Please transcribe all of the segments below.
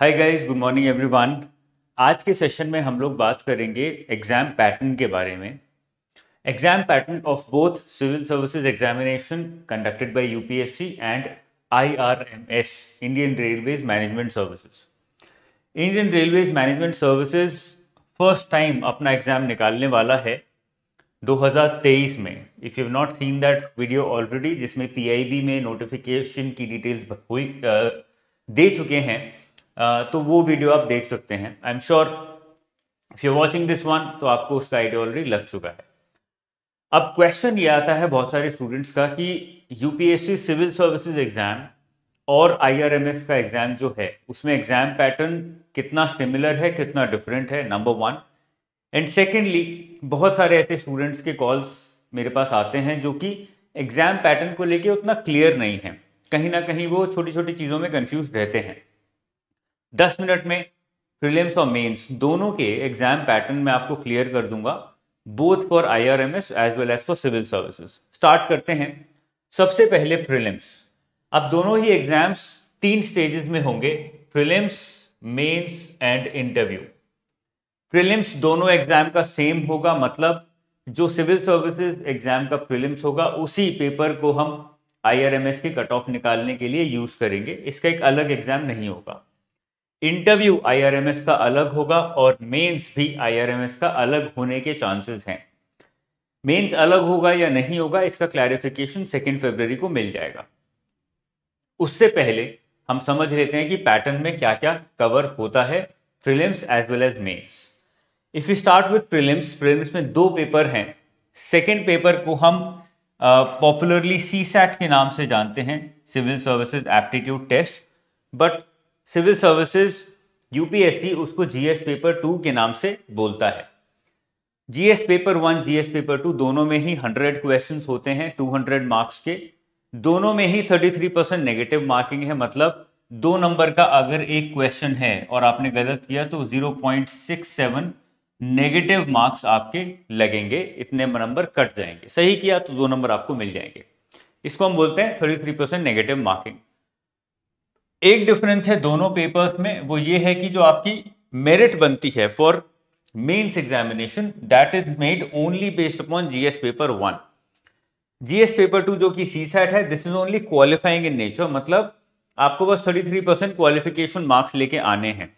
हाय guys good morning everyone आज के session में हम लोग बात करेंगे एग्जाम पैटर्न के बारे में exam pattern of both civil services examination conducted by UPSC and IRMS Indian Railways Management Services Indian Railways Management Services first time अपना एग्जाम निकालने वाला है 2023 में if you not seen that video already जिसमें PIB में notification की details हुई दे चुके हैं तो वो वीडियो आप देख सकते हैं I am sure if you watching this one तो आपको उसका आइडिया ऑलरेडी लग चुका है अब क्वेश्चन ये आता है बहुत सारे स्टूडेंट्स का कि यूपीएससी सिविल सर्विसेज एग्जाम और आईआरएमएस का एग्जाम जो है उसमें एग्जाम पैटर्न कितना सिमिलर है कितना डिफरेंट है नंबर वन एंड सेकेंडली बहुत सारे ऐसे स्टूडेंट्स के कॉल्स मेरे पास आते हैं जो कि एग्जाम पैटर्न को लेके उतना क्लियर नहीं है कहीं ना कहीं वो छोटी छोटी चीज़ों में कन्फ्यूज रहते हैं दस मिनट में प्रिलिम्स और मेंस दोनों के एग्जाम पैटर्न में आपको क्लियर कर दूंगा both for I R M S as well as for civil services start करते हैं सबसे पहले प्रिलिम्स अब दोनों ही एग्जाम्स तीन स्टेजेस में होंगे prelims mains and interview prelims दोनों एग्जाम का सेम होगा मतलब जो सिविल सर्विसेज एग्जाम का प्रिलिम्स होगा उसी पेपर को हम एस के कट ऑफ निकालने के लिए यूज करेंगे इसका एक अलग एग्जाम नहीं होगा इंटरव्यू आईआरएमएस का अलग होगा और मेंस भी आईआरएमएस का अलग होने के चांसेस हैं मेंस अलग होगा या नहीं होगा इसका क्लैरिफिकेशन सेकेंड फेबर को मिल जाएगा उससे पहले हम समझ लेते हैं कि पैटर्न में क्या क्या कवर होता है prelims as well as mains if you start with prelims prelims में दो पेपर हैं सेकेंड पेपर को हम पॉपुलरली सी सैट के नाम से जानते हैं civil services aptitude test but civil services UPSC उसको जीएस पेपर टू के नाम से बोलता है GS paper one GS paper two दोनों में ही हंड्रेड क्वेश्चन होते हैं टू हंड्रेड मार्क्स के दोनों में ही thirty three percent negative marking है मतलब दो नंबर का अगर एक क्वेश्चन है और आपने गलत किया तो zero point six seven negative marks आपके लगेंगे इतने नंबर कट जाएंगे सही किया तो दो नंबर आपको मिल जाएंगे इसको हम बोलते हैं thirty three percent negative marking एक डिफरेंस है दोनों पेपर्स में वो ये है कि जो आपकी मेरिट बनती है for mains examination that is made only based upon GS paper one GS paper two जो कि सी सैट है this is only qualifying in nature मतलब आपको बस 33 परसेंट क्वालिफिकेशन मार्क्स लेके आने हैं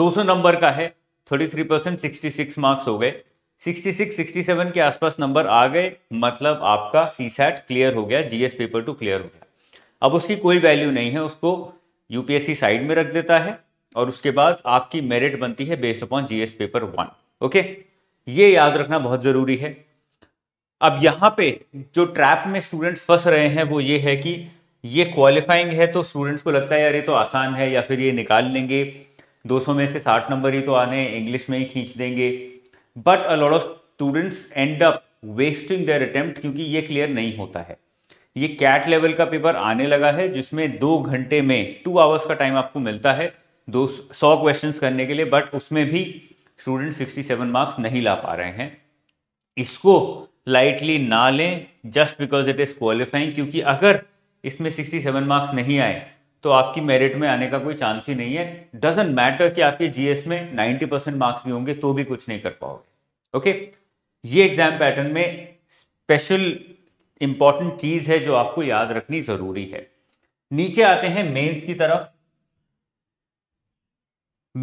200 नंबर का है 33 परसेंट सिक्सटी मार्क्स हो गए 66, 67 के आसपास नंबर आ गए मतलब आपका सी सैट क्लियर हो गया जीएस पेपर टू क्लियर हो गया अब उसकी कोई वैल्यू नहीं है उसको यूपीएससी साइड में रख देता है और उसके बाद आपकी मेरिट बनती है based upon GS paper one okay ये याद रखना बहुत ज़रूरी है अब यहाँ पे जो ट्रैप में स्टूडेंट्स फंस रहे हैं वो ये है कि ये क्वालिफाइंग है तो स्टूडेंट्स को लगता है यार ये तो आसान है या फिर ये निकाल लेंगे 200 में से 60 नंबर ही तो आने इंग्लिश में ही खींच देंगे but a lot of students end up wasting their attempt क्योंकि ये क्लियर नहीं होता है ये कैट लेवल का पेपर आने लगा है जिसमें दो घंटे में टू आवर्स का टाइम आपको मिलता है दो सौ क्वेश्चन करने के लिए बट उसमें भी स्टूडेंट सिक्सटी सेवन मार्क्स नहीं ला पा रहे हैं इसको लाइटली ना लें just because it is qualifying क्योंकि अगर इसमें सिक्सटी सेवन मार्क्स नहीं आए तो आपकी मेरिट में आने का कोई चांस ही नहीं है डजेंट मैटर कि आपके जीएस में 90 परसेंट मार्क्स भी होंगे तो भी कुछ नहीं कर पाओगे ओके ये एग्जाम पैटर्न में स्पेशल इंपॉर्टेंट चीज़ है जो आपको याद रखनी ज़रूरी है नीचे आते हैं मेंस की तरफ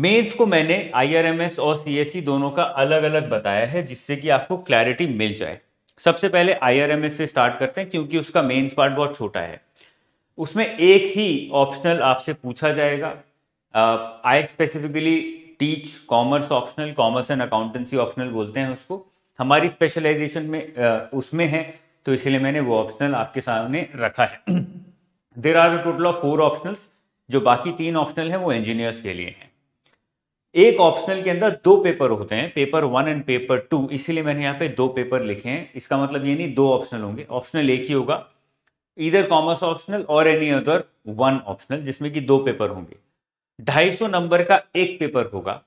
मेंस को मैंने आईआरएमएस और सीएससी e दोनों का अलग अलग बताया है जिससे कि आपको क्लैरिटी मिल जाए सबसे पहले आईआरएमएस से स्टार्ट करते हैं क्योंकि उसका मेंस पार्ट बहुत छोटा है उसमें एक ही ऑप्शनल आपसे पूछा जाएगा I specifically teach commerce optional commerce and accountancy optional बोलते हैं उसको हमारी स्पेशलाइजेशन में आ, उसमें है तो इसीलिए मैंने वो ऑप्शनल आपके सामने रखा है there are total of four optional जो बाकी तीन ऑप्शनल हैं वो इंजीनियर्स के लिए हैं एक ऑप्शनल के अंदर दो पेपर होते हैं paper one and paper two इसीलिए मैंने यहाँ पे दो पेपर लिखे हैं इसका मतलब ये नहीं दो ऑप्शनल होंगे ऑप्शनल एक ही होगा इधर कॉमर्स ऑप्शनल और एनी अदर वन ऑप्शनल जिसमें कि दो पेपर होंगे 250 नंबर का एक पेपर होगा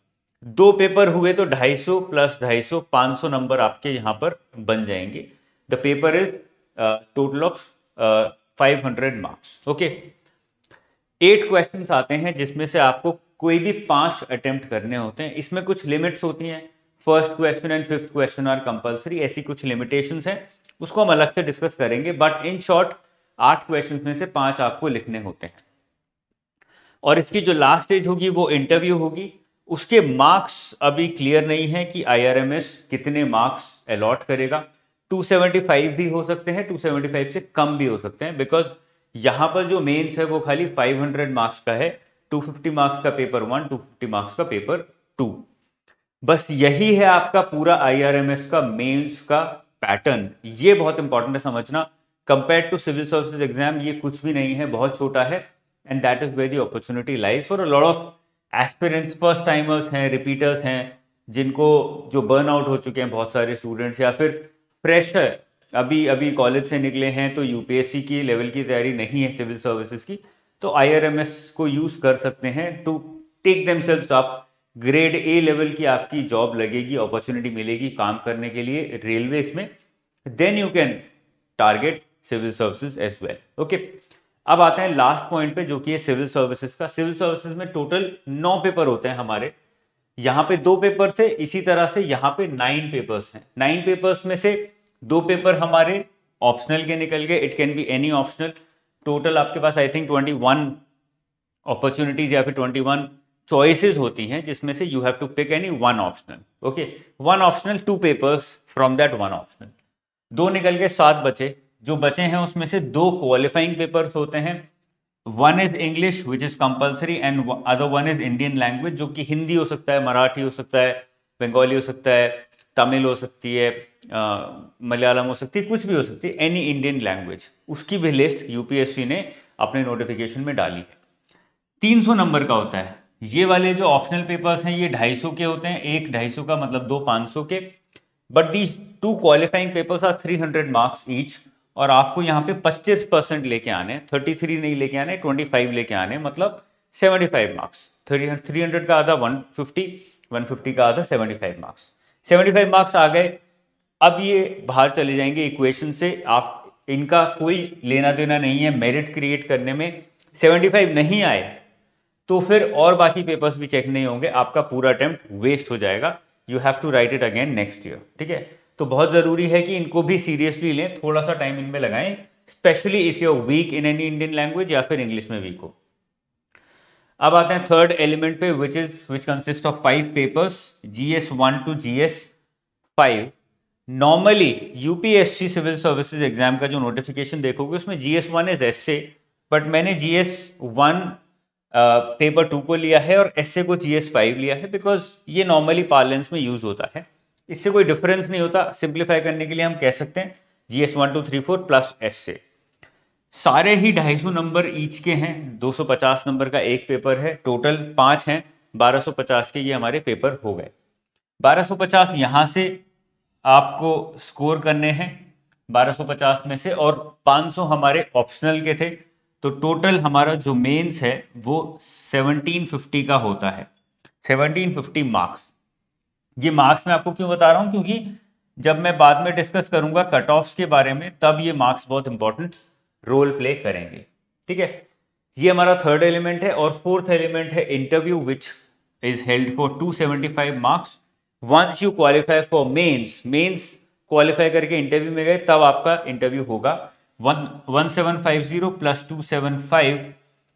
दो पेपर हुए तो 250 प्लस 250 500 नंबर आपके यहाँ पर बन जाएंगे The paper is uh, total of uh, 500 marks okay eight question आते हैं जिसमें से आपको कोई भी पांच अटेम्प्ट करने होते हैं इसमें कुछ लिमिट्स होती हैं first question and fifth question are compulsory ऐसी कुछ लिमिटेशंस हैं उसको हम अलग से डिस्कस करेंगे बट इन शॉर्ट आठ क्वेश्चन में से पांच आपको लिखने होते हैं और इसकी जो लास्ट स्टेज होगी वो इंटरव्यू होगी उसके मार्क्स अभी क्लियर नहीं है कि आई कितने मार्क्स अलॉट करेगा 275 भी हो सकते हैं 275 से कम भी हो सकते हैं बिकॉज यहाँ पर जो मेंस है वो खाली 500 मार्क्स का है 250 मार्क्स का पेपर वन 250 मार्क्स का पेपर टू बस यही है आपका पूरा आईआरएमएस का मेंस का पैटर्न ये बहुत इंपॉर्टेंट है समझना compare to civil services exam ये कुछ भी नहीं है बहुत छोटा है and that is very opportunity lies for a of experience first timers हैं रिपीटर्स हैं जिनको जो बर्न आउट हो चुके हैं बहुत सारे स्टूडेंट्स या फिर प्रेशर अभी अभी कॉलेज से निकले हैं तो यूपीएससी की लेवल की तैयारी नहीं है सिविल सर्विसेज की तो आईआरएमएस को यूज़ कर सकते हैं टू टेक देम आप ग्रेड ए लेवल की आपकी जॉब लगेगी अपॉर्चुनिटी मिलेगी काम करने के लिए रेलवे में then you can target civil services as well okay अब आते हैं लास्ट पॉइंट पे जो कि है सिविल सर्विसेज का सिविल सर्विसेज में टोटल नौ पेपर होते हैं हमारे यहाँ पे दो पेपर थे इसी तरह से यहाँ पे नाइन पेपर्स हैं नाइन पेपर्स में से दो पेपर हमारे ऑप्शनल के निकल गए it can be any optional total आपके पास I think twenty one opportunities या फिर ट्वेंटी वन चॉइसिस होती हैं जिसमें से you have to pick any one optional okay one optional two papers from that one optional दो निकल गए सात बचे जो बचे हैं उसमें से दो क्वालिफाइंग पेपर्स होते हैं one is English which is compulsory and other one is Indian language जो कि हिंदी हो सकता है मराठी हो सकता है बंगाली हो सकता है तमिल हो सकती है मलयालम हो सकती है कुछ भी हो सकती है एनी इंडियन लैंग्वेज उसकी भी लिस्ट यूपीएससी ने अपने नोटिफिकेशन में डाली है 300 नंबर का होता है ये वाले जो ऑप्शनल पेपर्स हैं ये 250 के होते हैं एक 250 का मतलब दो 500 के but these two qualifying papers are 300 marks each और आपको यहाँ पे 25 परसेंट लेके आने 33 नहीं लेके आने 25 लेके आने मतलब 75 मार्क्स 300 का आधा 150 150 का आधा 75 मार्क्स सेवेंटी फाइव मार्क्स आ गए अब ये बाहर चले जाएंगे इक्वेशन से आप इनका कोई लेना देना नहीं है मेरिट क्रिएट करने में सेवेंटी फाइव नहीं आए तो फिर और बाकी पेपर्स भी चेक नहीं होंगे आपका पूरा अटेम्प्ट वेस्ट हो जाएगा you have to write it again next year ठीक है तो बहुत ज़रूरी है कि इनको भी सीरियसली लें थोड़ा सा टाइम इनमें लगाएं specially if you are weak in any Indian language या फिर इंग्लिश में वीक हो अब आते हैं थर्ड एलिमेंट पे which is which consist of five papers G S one two G S five normally UPSC civil services exam का जो नोटिफिकेशन देखोगे उसमें G S one is S but मैंने G S one paper two को लिया है और S को जी एस फाइव लिया है बिकॉज ये नॉर्मली पार्लेंस में यूज होता है इससे कोई डिफरेंस नहीं होता सिंप्लीफाई करने के लिए हम कह सकते हैं G S one two three four plus S से सारे ही 250 नंबर ईच के हैं 250 नंबर का एक पेपर है टोटल पांच हैं 1250 के ये हमारे पेपर हो गए 1250 यहाँ से आपको स्कोर करने हैं 1250 में से और 500 हमारे ऑप्शनल के थे तो टोटल हमारा जो मेंस है वो 1750 का होता है 1750 मार्क्स ये मार्क्स मैं आपको क्यों बता रहा हूँ क्योंकि जब मैं बाद में डिस्कस करूंगा कट ऑफ्स के बारे में तब ये मार्क्स बहुत इंपॉर्टेंट रोल प्ले करेंगे ठीक है ये हमारा थर्ड एलिमेंट है और फोर्थ एलिमेंट है interview which is held for 275 marks once you qualify for mains mains qualify करके इंटरव्यू में गए तब आपका इंटरव्यू होगा one one seven five zero plus two seven five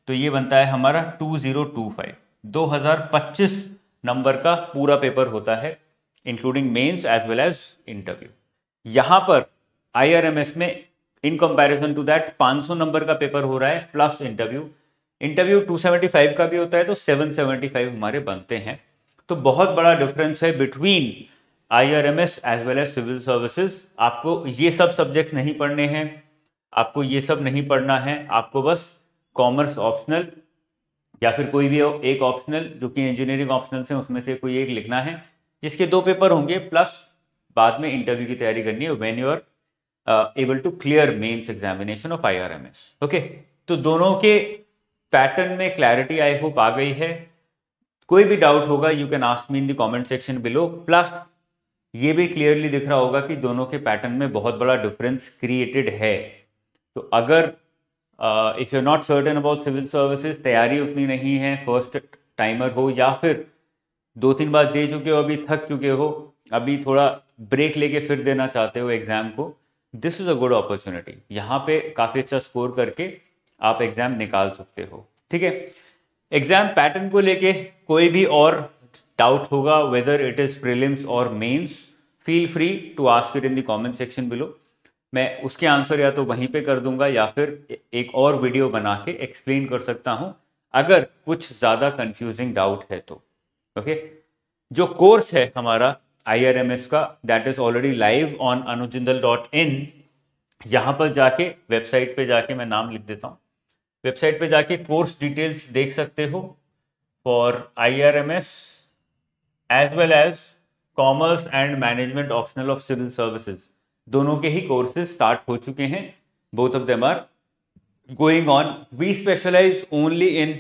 तो ये बनता है हमारा टू जीरो टू फाइव दो हजार पच्चीस नंबर का पूरा पेपर होता है including mains as well as interview यहां पर एस में in comparison to that 500 number का पेपर हो रहा है प्लस इंटरव्यू इंटरव्यू 275 का भी होता है तो 775 हमारे बनते हैं तो बहुत बड़ा डिफरेंस है between I R M S as well as civil services आपको ये सब सब्जेक्ट्स नहीं पढ़ने हैं आपको ये सब नहीं पढ़ना है आपको बस कॉमर्स ऑप्शनल या फिर कोई भी एक ऑप्शनल जो कि इंजीनियरिंग ऑप्शनल से उसमें से कोई एक लिखना है जिसके दो पेपर होंगे प्लस बाद में इंटरव्यू की तैयारी करनी है when you're able to clear mains examination of IRMS okay तो दोनों के पैटर्न में क्लैरिटी आई होप आ गई है कोई भी डाउट होगा you can ask me in the comment section below plus ये भी क्लियरली दिख रहा होगा कि दोनों के पैटर्न में बहुत बड़ा डिफरेंस क्रिएटेड है तो अगर if you not certain about civil services तैयारी उतनी नहीं है फर्स्ट टाइमर हो या फिर दो तीन बार दे चुके हो अभी थक चुके हो अभी थोड़ा ब्रेक लेके फिर देना चाहते हो एग्जाम को this is a good opportunity यहाँ पे काफ़ी अच्छा स्कोर करके आप एग्ज़ाम निकाल सकते हो ठीक है एग्ज़ाम पैटर्न को लेके कोई भी और डाउट होगा वेदर इट इज़ प्रिलिम्स और mains feel free to ask it in the comment section below मैं उसके आंसर या तो वहीं पे कर दूंगा या फिर एक और वीडियो बना के एक्सप्लेन कर सकता हूं अगर कुछ ज़्यादा कंफ्यूजिंग डाउट है तो ओके okay? जो कोर्स है हमारा आईआरएमएस का that is already live on Anu Jindal dot in यहाँ पर जाके वेबसाइट पे जाके मैं नाम लिख देता हूँ वेबसाइट पे जाके कोर्स डिटेल्स देख सकते हो for I R M S as well as commerce and management optional of civil services दोनों के ही कोर्सेज स्टार्ट हो चुके हैं both of them are going on we specialize only in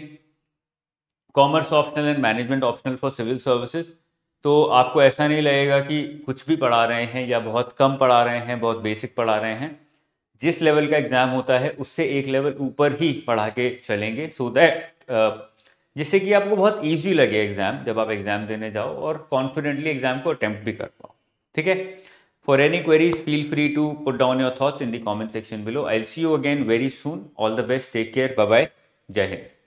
commerce optional and management optional for civil services तो आपको ऐसा नहीं लगेगा कि कुछ भी पढ़ा रहे हैं या बहुत कम पढ़ा रहे हैं बहुत बेसिक पढ़ा रहे हैं जिस लेवल का एग्ज़ाम होता है उससे एक लेवल ऊपर ही पढ़ा के चलेंगे सो दैट जिससे कि आपको बहुत ईजी लगे एग्ज़ाम जब आप एग्ज़ाम देने जाओ और कॉन्फिडेंटली एग्ज़ाम को अटैम्प्ट भी कर पाओ ठीक है for any queries feel free to put down your thoughts in the comment section below I see you again very soon all the best take care bye bye Jai Hind